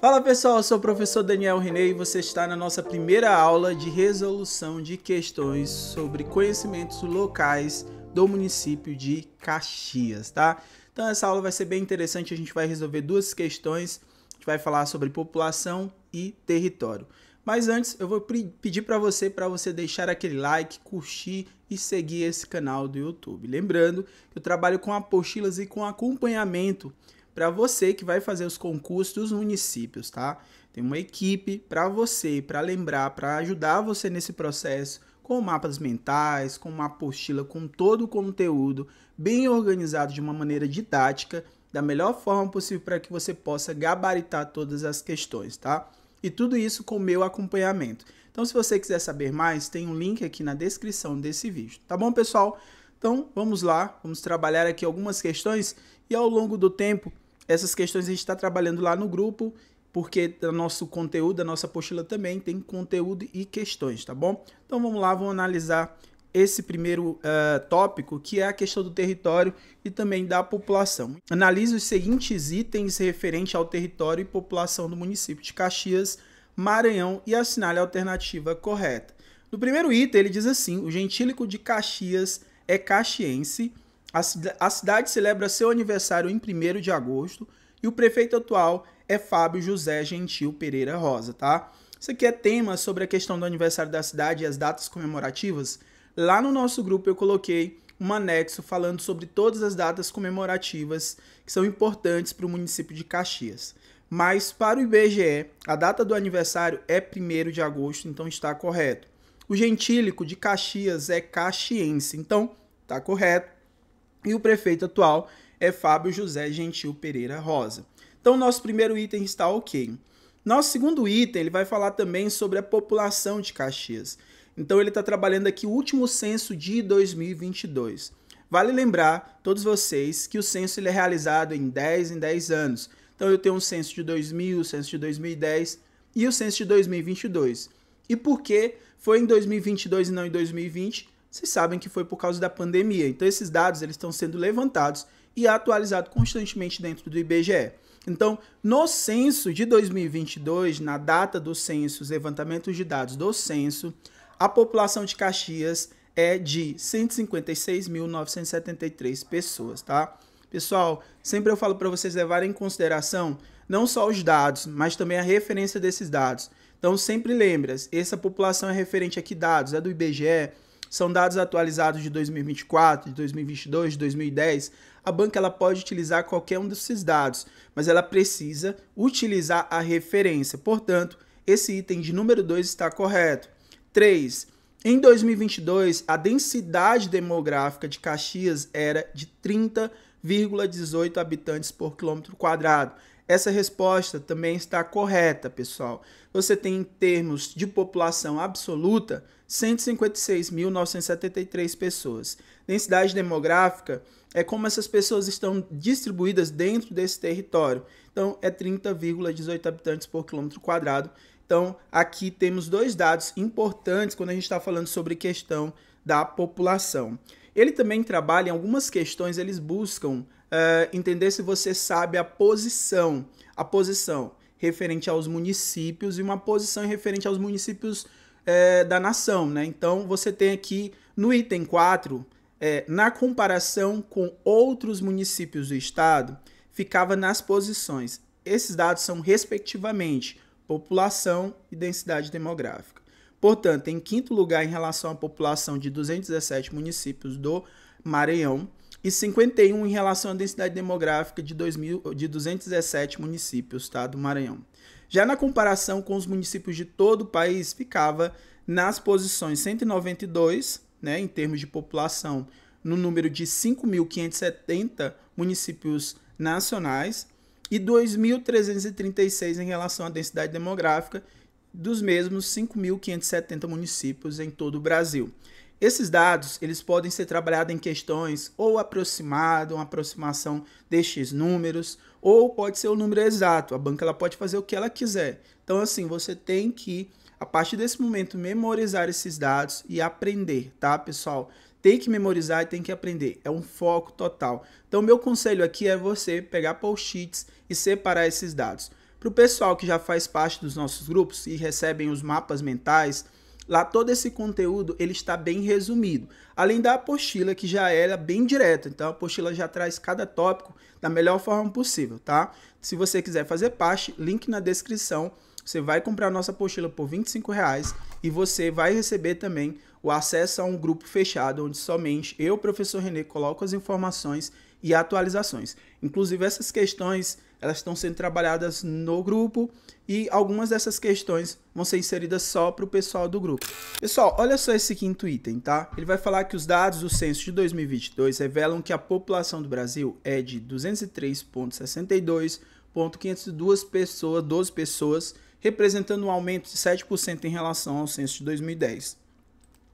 Fala pessoal, eu sou o professor Daniel Renê e você está na nossa primeira aula de resolução de questões sobre conhecimentos locais do município de Caxias, tá? Então essa aula vai ser bem interessante, a gente vai resolver duas questões, a gente vai falar sobre população e território. Mas antes, eu vou pedir para você para você deixar aquele like, curtir e seguir esse canal do YouTube. Lembrando, que eu trabalho com apostilas e com acompanhamento para você que vai fazer os concursos dos municípios, tá? Tem uma equipe para você, para lembrar, para ajudar você nesse processo com mapas mentais, com uma apostila, com todo o conteúdo bem organizado de uma maneira didática, da melhor forma possível para que você possa gabaritar todas as questões, tá? E tudo isso com meu acompanhamento. Então, se você quiser saber mais, tem um link aqui na descrição desse vídeo, tá bom, pessoal? Então, vamos lá, vamos trabalhar aqui algumas questões e ao longo do tempo, essas questões a gente está trabalhando lá no grupo, porque nosso conteúdo, a nossa apostila também tem conteúdo e questões, tá bom? Então vamos lá, vamos analisar esse primeiro uh, tópico, que é a questão do território e também da população. Analise os seguintes itens referentes ao território e população do município de Caxias, Maranhão e assinale a alternativa correta. No primeiro item, ele diz assim: o gentílico de Caxias é caxiense a, a cidade celebra seu aniversário em 1 de agosto e o prefeito atual é Fábio José Gentil Pereira Rosa, tá? aqui é tema sobre a questão do aniversário da cidade e as datas comemorativas? Lá no nosso grupo eu coloquei um anexo falando sobre todas as datas comemorativas que são importantes para o município de Caxias. Mas para o IBGE, a data do aniversário é 1 de agosto, então está correto. O gentílico de Caxias é caxiense, então está correto. E o prefeito atual é Fábio José Gentil Pereira Rosa. Então, nosso primeiro item está ok. Nosso segundo item, ele vai falar também sobre a população de Caxias. Então, ele está trabalhando aqui o último censo de 2022. Vale lembrar, todos vocês, que o censo ele é realizado em 10 em 10 anos. Então, eu tenho um censo de 2000, o censo de 2010 e o censo de 2022. E por que foi em 2022 e não em 2020? vocês sabem que foi por causa da pandemia. Então esses dados eles estão sendo levantados e atualizados constantemente dentro do IBGE. Então, no censo de 2022, na data do censo, os levantamentos de dados do censo, a população de Caxias é de 156.973 pessoas, tá? Pessoal, sempre eu falo para vocês levarem em consideração não só os dados, mas também a referência desses dados. Então, sempre lembra, essa população é referente a que dados? É do IBGE, são dados atualizados de 2024, de 2022, de 2010. A banca ela pode utilizar qualquer um desses dados, mas ela precisa utilizar a referência. Portanto, esse item de número 2 está correto. 3. Em 2022, a densidade demográfica de Caxias era de 30,18 habitantes por quilômetro quadrado. Essa resposta também está correta, pessoal. Você tem em termos de população absoluta, 156.973 pessoas. Densidade demográfica é como essas pessoas estão distribuídas dentro desse território. Então, é 30,18 habitantes por quilômetro quadrado. Então, aqui temos dois dados importantes quando a gente está falando sobre questão da população. Ele também trabalha em algumas questões, eles buscam uh, entender se você sabe a posição, a posição referente aos municípios e uma posição referente aos municípios é, da nação. Né? Então você tem aqui no item 4, é, na comparação com outros municípios do estado, ficava nas posições. Esses dados são, respectivamente, população e densidade demográfica. Portanto, em quinto lugar, em relação à população de 217 municípios do Maranhão, e 51 em relação à densidade demográfica de, 2000, de 217 municípios tá, do Maranhão. Já na comparação com os municípios de todo o país, ficava nas posições 192, né, em termos de população, no número de 5.570 municípios nacionais e 2.336 em relação à densidade demográfica dos mesmos 5.570 municípios em todo o Brasil. Esses dados eles podem ser trabalhados em questões ou aproximado, uma aproximação destes números, ou pode ser o número exato. A banca ela pode fazer o que ela quiser. Então, assim, você tem que, a partir desse momento, memorizar esses dados e aprender, tá, pessoal? Tem que memorizar e tem que aprender. É um foco total. Então, meu conselho aqui é você pegar post-its e separar esses dados. Para o pessoal que já faz parte dos nossos grupos e recebem os mapas mentais, Lá todo esse conteúdo ele está bem resumido. Além da apostila que já era bem direta, então a apostila já traz cada tópico da melhor forma possível, tá? Se você quiser fazer parte, link na descrição. Você vai comprar a nossa apostila por R$ 25 reais e você vai receber também o acesso a um grupo fechado onde somente eu, professor Renê, coloco as informações e atualizações. Inclusive essas questões elas estão sendo trabalhadas no grupo e algumas dessas questões vão ser inseridas só para o pessoal do grupo. Pessoal, olha só esse quinto item, tá? Ele vai falar que os dados do censo de 2022 revelam que a população do Brasil é de 203.62.502 pessoas, 12 pessoas, representando um aumento de 7% em relação ao censo de 2010.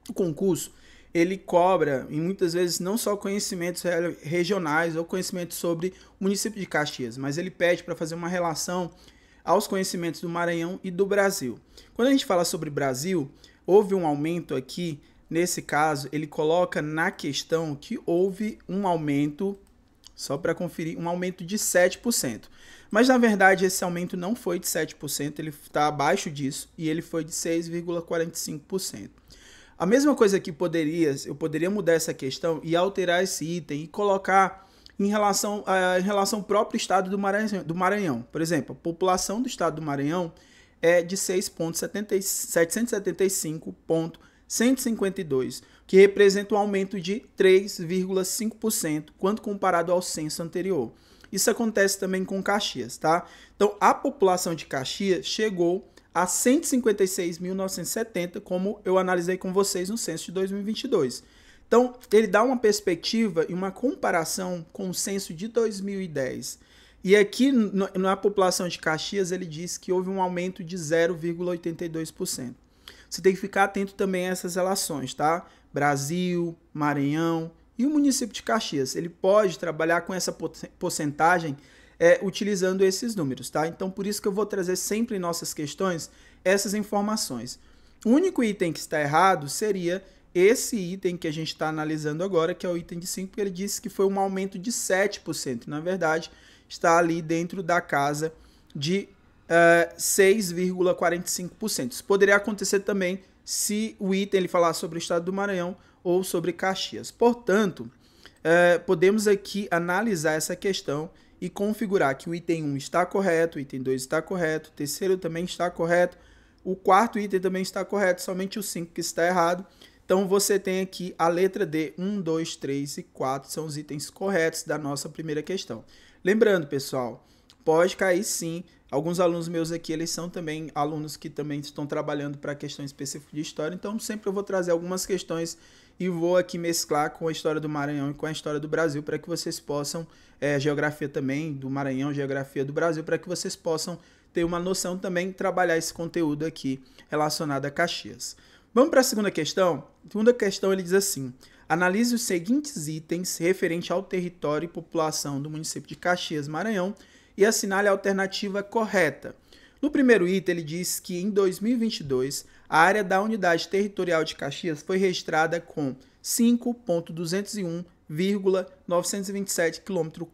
O concurso ele cobra, e muitas vezes, não só conhecimentos regionais ou conhecimentos sobre o município de Caxias, mas ele pede para fazer uma relação aos conhecimentos do Maranhão e do Brasil. Quando a gente fala sobre Brasil, houve um aumento aqui, nesse caso, ele coloca na questão que houve um aumento, só para conferir, um aumento de 7%. Mas na verdade, esse aumento não foi de 7%, ele está abaixo disso e ele foi de 6,45%. A mesma coisa que poderia, eu poderia mudar essa questão e alterar esse item e colocar em relação, ah, em relação ao próprio estado do Maranhão, do Maranhão. Por exemplo, a população do estado do Maranhão é de 6.775.152, que representa um aumento de 3,5% quando comparado ao censo anterior. Isso acontece também com Caxias, tá? Então, a população de Caxias chegou a 156.970, como eu analisei com vocês no censo de 2022. Então, ele dá uma perspectiva e uma comparação com o censo de 2010. E aqui, na população de Caxias, ele diz que houve um aumento de 0,82%. Você tem que ficar atento também a essas relações, tá? Brasil, Maranhão e o município de Caxias. Ele pode trabalhar com essa porcentagem é, utilizando esses números, tá? Então, por isso que eu vou trazer sempre em nossas questões essas informações. O único item que está errado seria esse item que a gente está analisando agora, que é o item de 5, porque ele disse que foi um aumento de 7%. Na verdade, está ali dentro da casa de é, uh, 6,45%. Isso poderia acontecer também se o item ele falar sobre o estado do Maranhão ou sobre Caxias. Portanto, uh, podemos aqui analisar essa questão e configurar que o item 1 está correto, o item 2 está correto, o terceiro também está correto, o quarto item também está correto, somente o 5 que está errado. Então você tem aqui a letra D, 1, 2, 3 e 4 são os itens corretos da nossa primeira questão. Lembrando, pessoal, pode cair sim. Alguns alunos meus aqui, eles são também alunos que também estão trabalhando para questões específicas de história, então sempre eu vou trazer algumas questões e vou aqui mesclar com a história do Maranhão e com a história do Brasil para que vocês possam, é, geografia também do Maranhão, geografia do Brasil, para que vocês possam ter uma noção também, trabalhar esse conteúdo aqui relacionado a Caxias. Vamos para a segunda questão? A segunda questão ele diz assim: analise os seguintes itens referente ao território e população do município de Caxias, Maranhão, e assinale a alternativa correta. No primeiro item, ele diz que em 2022, a área da unidade territorial de Caxias foi registrada com 5.201,927 km.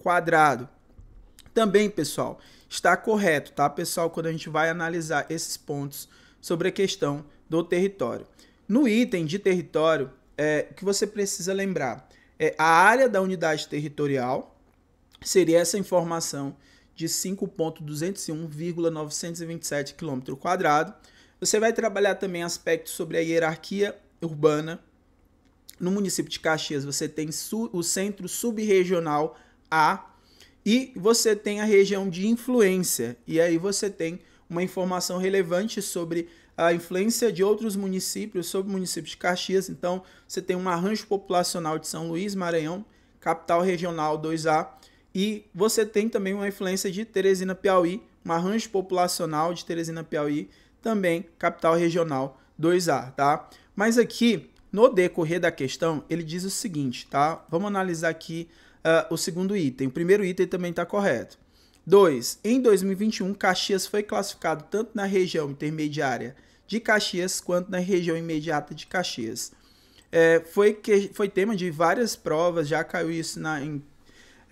Também, pessoal, está correto, tá, pessoal, quando a gente vai analisar esses pontos sobre a questão do território. No item de território, é, que você precisa lembrar é a área da unidade territorial, seria essa informação de 5.201,927 km². Você vai trabalhar também aspectos sobre a hierarquia urbana. No município de Caxias, você tem o centro subregional A e você tem a região de influência. E aí você tem uma informação relevante sobre a influência de outros municípios sobre o município de Caxias. Então, você tem um arranjo populacional de São Luís, Maranhão, capital regional 2A e você tem também uma influência de Teresina Piauí, um arranjo populacional de Teresina Piauí, também capital regional 2A, tá? Mas aqui, no decorrer da questão, ele diz o seguinte, tá? Vamos analisar aqui uh, o segundo item. O primeiro item também está correto. 2. Em 2021, Caxias foi classificado tanto na região intermediária de Caxias quanto na região imediata de Caxias. É, foi, que, foi tema de várias provas, já caiu isso na, em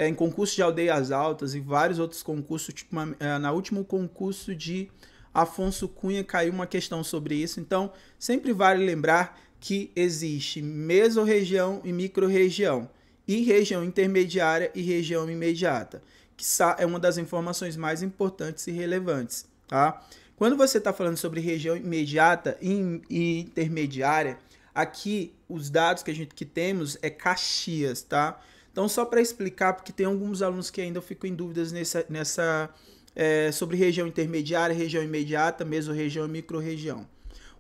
é, em concurso de aldeias altas e vários outros concursos. Tipo, uma, é, na último concurso de Afonso Cunha caiu uma questão sobre isso. Então, sempre vale lembrar que existe mesorregião e microrregião, e região intermediária e região imediata, que é uma das informações mais importantes e relevantes. Tá? Quando você está falando sobre região imediata e intermediária, aqui os dados que a gente que temos é Caxias, tá? Então, só para explicar, porque tem alguns alunos que ainda ficam em dúvidas nessa, nessa é, sobre região intermediária, região imediata, mesorregião e microrregião.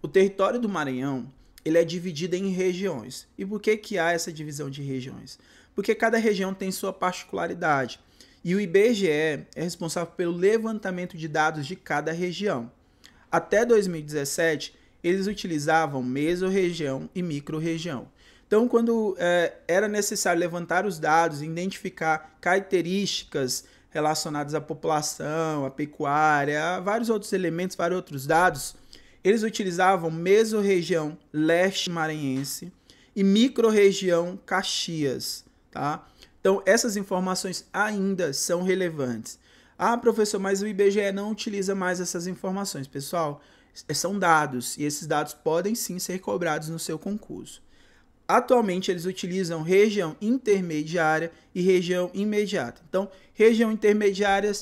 O território do Maranhão ele é dividido em regiões. E por que, que há essa divisão de regiões? Porque cada região tem sua particularidade. E o IBGE é responsável pelo levantamento de dados de cada região. Até 2017, eles utilizavam mesorregião e microrregião. Então, quando é, era necessário levantar os dados, identificar características relacionadas à população, à pecuária, a vários outros elementos, vários outros dados, eles utilizavam mesorregião leste maranhense e microrregião Caxias, tá? Então, essas informações ainda são relevantes. Ah, professor, mas o IBGE não utiliza mais essas informações. Pessoal, é, são dados e esses dados podem sim ser cobrados no seu concurso. Atualmente eles utilizam região intermediária e região imediata. Então, região intermediária,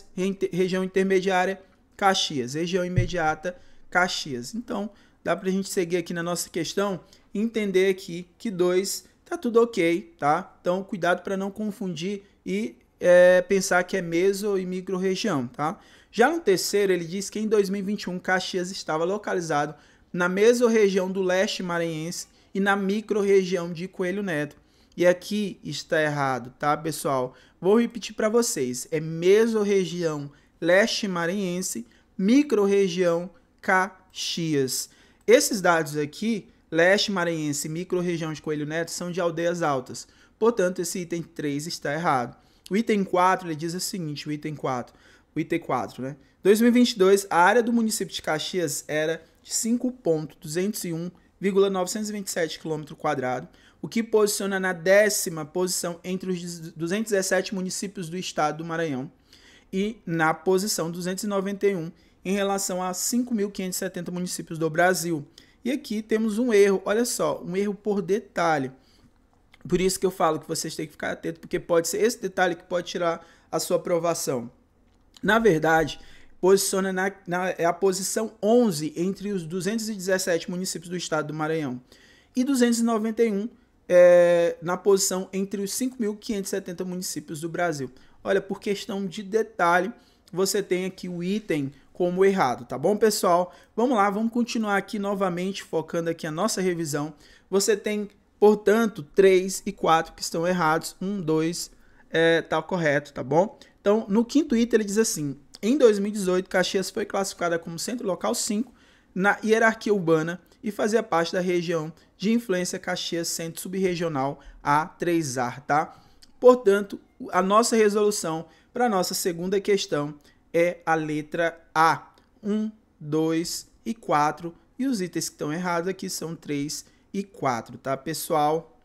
região intermediária, Caxias, região imediata, Caxias. Então, dá para a gente seguir aqui na nossa questão e entender aqui que dois tá tudo ok, tá? Então, cuidado para não confundir e é, pensar que é meso e região, tá? Já no terceiro, ele diz que em 2021 Caxias estava localizado na mesorregião do leste maranhense e na microrregião de Coelho Neto. E aqui está errado, tá, pessoal? Vou repetir para vocês. É mesorregião leste maranhense, microrregião Caxias. Esses dados aqui, leste maranhense, microrregião de Coelho Neto, são de aldeias altas. Portanto, esse item 3 está errado. O item 4, ele diz o seguinte, o item 4, o item 4, né? 2022, a área do município de Caxias era de 5.201 1.927 km, o que posiciona na décima posição entre os 217 municípios do estado do Maranhão e na posição 291 em relação a 5.570 municípios do Brasil. E aqui temos um erro, olha só, um erro por detalhe. Por isso que eu falo que vocês têm que ficar atentos, porque pode ser esse detalhe que pode tirar a sua aprovação. Na verdade, posiciona na, na, é a posição 11 entre os 217 municípios do estado do Maranhão e 291 é, na posição entre os 5.570 municípios do Brasil. Olha, por questão de detalhe, você tem aqui o item como errado, tá bom, pessoal? Vamos lá, vamos continuar aqui novamente, focando aqui a nossa revisão. Você tem, portanto, 3 e 4 que estão errados, 1, 2 é, tá correto, tá bom? Então, no quinto item ele diz assim, em 2018, Caxias foi classificada como Centro Local 5 na hierarquia urbana e fazia parte da região de influência Caxias Centro Subregional A3A, tá? Portanto, a nossa resolução para a nossa segunda questão é a letra A. 1, 2 e 4. E os itens que estão errados aqui são 3 e 4, tá, pessoal?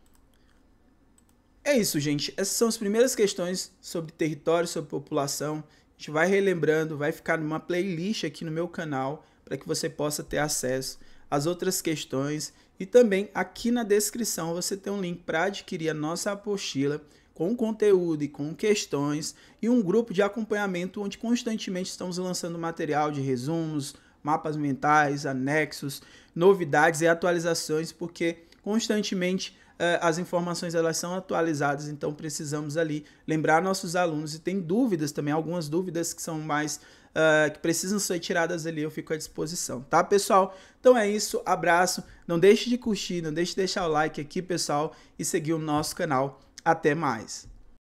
É isso, gente. Essas são as primeiras questões sobre território, sobre população, gente vai relembrando, vai ficar numa playlist aqui no meu canal para que você possa ter acesso às outras questões e também aqui na descrição você tem um link para adquirir a nossa apostila com conteúdo e com questões e um grupo de acompanhamento onde constantemente estamos lançando material de resumos, mapas mentais, anexos, novidades e atualizações, porque constantemente eh, as informações elas são atualizadas, então precisamos ali lembrar nossos alunos e tem dúvidas também, algumas dúvidas que são mais uh, que precisam ser tiradas ali, eu fico à disposição, tá, pessoal? Então é isso, abraço, não deixe de curtir, não deixe de deixar o like aqui, pessoal, e seguir o nosso canal. Até mais.